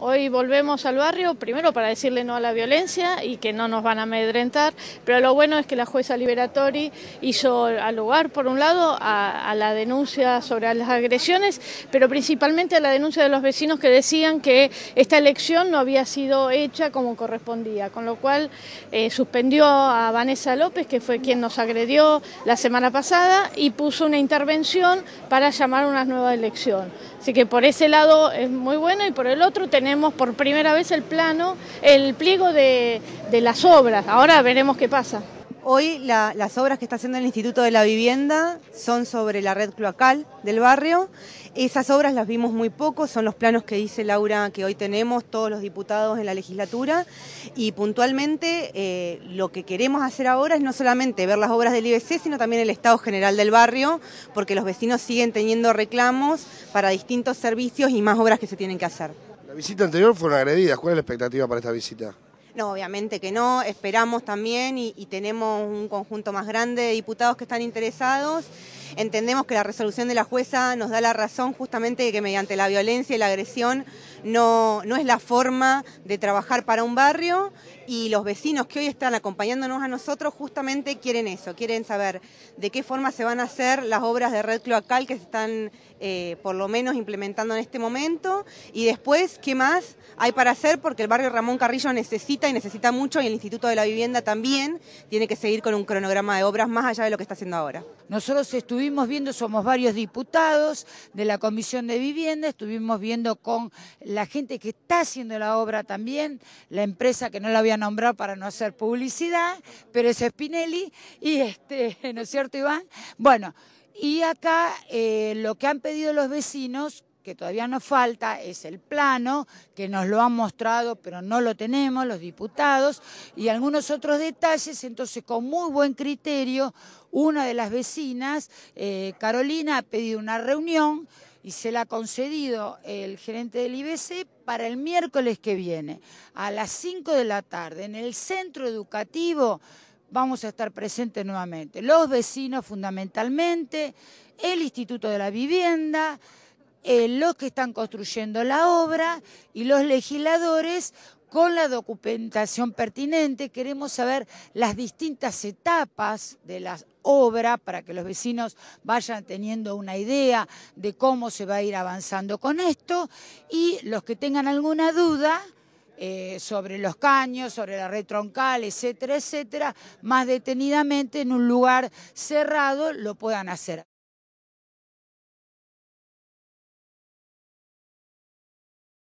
Hoy volvemos al barrio, primero para decirle no a la violencia y que no nos van a amedrentar, pero lo bueno es que la jueza Liberatori hizo al lugar, por un lado, a, la denuncia sobre las agresiones, pero principalmente a la denuncia de los vecinos que decían que esta elección no había sido hecha como correspondía, con lo cual eh, suspendió a Vanessa López, que fue quien nos agredió la semana pasada, y puso una intervención para llamar una nueva elección. Así que por ese lado es muy bueno y por el otro tenemos tenemos por primera vez el plano, el pliego de, las obras. Ahora veremos qué pasa. Hoy las obras que está haciendo el Instituto de la Vivienda son sobre la red cloacal del barrio. Esas obras las vimos muy poco, son los planos que dice Laura que hoy tenemos todos los diputados en la legislatura y puntualmente eh, lo que queremos hacer ahora es no solamente ver las obras del IBC, sino también el estado general del barrio, porque los vecinos siguen teniendo reclamos para distintos servicios y más obras que se tienen que hacer. La visita anterior fueron agredidas. ¿Cuál es la expectativa para esta visita? No, obviamente que no. Esperamos también y, y tenemos un conjunto más grande de diputados que están interesados. Entendemos que la resolución de la jueza nos da la razón justamente de que mediante la violencia y la agresión no, no es la forma de trabajar para un barrio y los vecinos que hoy están acompañándonos a nosotros justamente quieren eso, quieren saber de qué forma se van a hacer las obras de red cloacal que se están eh, por lo menos implementando en este momento y después qué más hay para hacer porque el barrio Ramón Carrillo necesita y necesita mucho y el Instituto de la Vivienda también tiene que seguir con un cronograma de obras más allá de lo que está haciendo ahora. Nosotros estuvimos estuvimos viendo, somos varios diputados de la Comisión de Vivienda, estuvimos viendo con la gente que está haciendo la obra también, la empresa que no la voy a nombrar para no hacer publicidad, pero es Spinelli, y este, ¿no es cierto, Iván? Bueno, y acá eh, lo que han pedido los vecinos, que todavía nos falta es el plano, que nos lo han mostrado, pero no lo tenemos, los diputados, y algunos otros detalles. Entonces, con muy buen criterio, una de las vecinas, eh, Carolina, ha pedido una reunión y se la ha concedido el gerente del IBC para el miércoles que viene, a las 5 de la tarde, en el centro educativo vamos a estar presentes nuevamente. Los vecinos fundamentalmente, el Instituto de la Vivienda, eh, los que están construyendo la obra y los legisladores con la documentación pertinente. Queremos saber las distintas etapas de las obra para que los vecinos vayan teniendo una idea de cómo se va a ir avanzando con esto y los que tengan alguna duda. Eh, sobre los caños, sobre la red troncal, etcétera, etcétera, más detenidamente en un lugar cerrado lo puedan hacer.